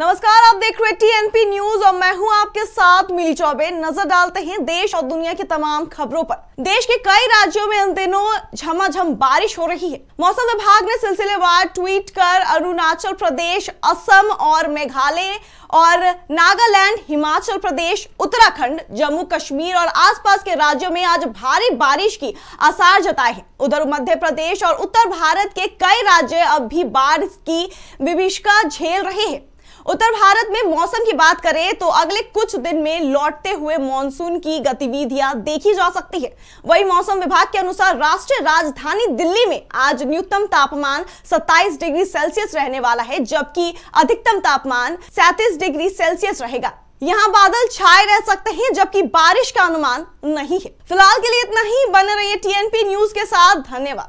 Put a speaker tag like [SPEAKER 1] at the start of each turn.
[SPEAKER 1] नमस्कार आप देख रहे टीएनपी न्यूज और मैं हूं आपके साथ मिली चौबे नजर डालते हैं देश और दुनिया की तमाम खबरों पर देश के कई राज्यों में इन दिनों झमाझम बारिश हो रही है मौसम विभाग ने सिलसिलेवार ट्वीट कर अरुणाचल प्रदेश असम और मेघालय और नागालैंड हिमाचल प्रदेश उत्तराखंड जम्मू कश्मीर और आसपास के राज्यों में आज भारी बारिश की आसार जताए हैं उधर मध्य प्रदेश और उत्तर भारत के कई राज्य अब भी बाढ़ की विभिषका झेल रहे हैं उत्तर भारत में मौसम की बात करें तो अगले कुछ दिन में लौटते हुए मानसून की गतिविधियां देखी जा सकती है वही मौसम विभाग के अनुसार राष्ट्रीय राजधानी दिल्ली में आज न्यूनतम तापमान 27 डिग्री सेल्सियस रहने वाला है जबकि अधिकतम तापमान 37 डिग्री सेल्सियस रहेगा यहाँ बादल छाए रह सकते हैं जबकि बारिश का अनुमान नहीं है फिलहाल के लिए इतना ही बने रहिए टीएनपी न्यूज के साथ धन्यवाद